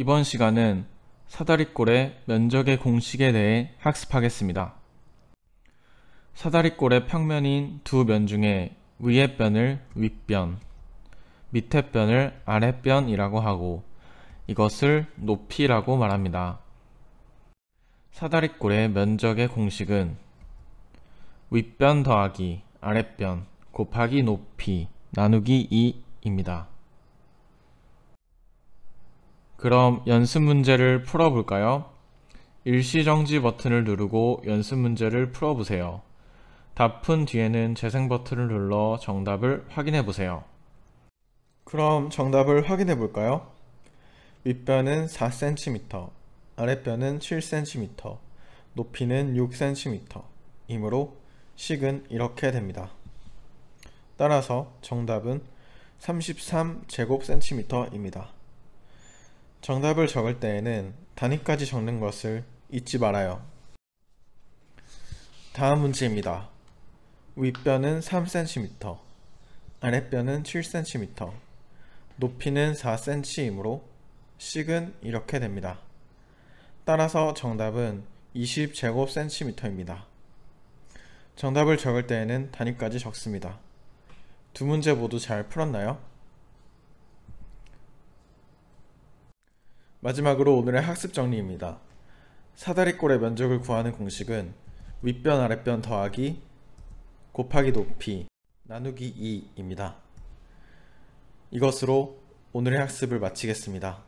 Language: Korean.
이번 시간은 사다리꼴의 면적의 공식에 대해 학습하겠습니다. 사다리꼴의 평면인 두 면 중에 위의 변을 윗변, 밑의 변을 아랫변이라고 하고 이것을 높이라고 말합니다. 사다리꼴의 면적의 공식은 윗변 더하기 아랫변 곱하기 높이 나누기 2입니다. 그럼 연습 문제를 풀어볼까요? 일시정지 버튼을 누르고 연습 문제를 풀어보세요. 답푼 뒤에는 재생 버튼을 눌러 정답을 확인해보세요. 그럼 정답을 확인해볼까요? 윗변은 4cm, 아랫변은 7cm, 높이는 6cm 이므로 식은 이렇게 됩니다. 따라서 정답은 3 3제곱센미터입니다 정답을 적을 때에는 단위까지 적는 것을 잊지 말아요. 다음 문제입니다. 윗뼈는 3cm, 아랫뼈는 7cm, 높이는 4cm이므로 식은 이렇게 됩니다. 따라서 정답은 20제곱cm입니다. 정답을 적을 때에는 단위까지 적습니다. 두 문제 모두 잘 풀었나요? 마지막으로 오늘의 학습 정리입니다. 사다리꼴의 면적을 구하는 공식은 윗변 아랫변 더하기 곱하기 높이 나누기 2입니다. 이것으로 오늘의 학습을 마치겠습니다.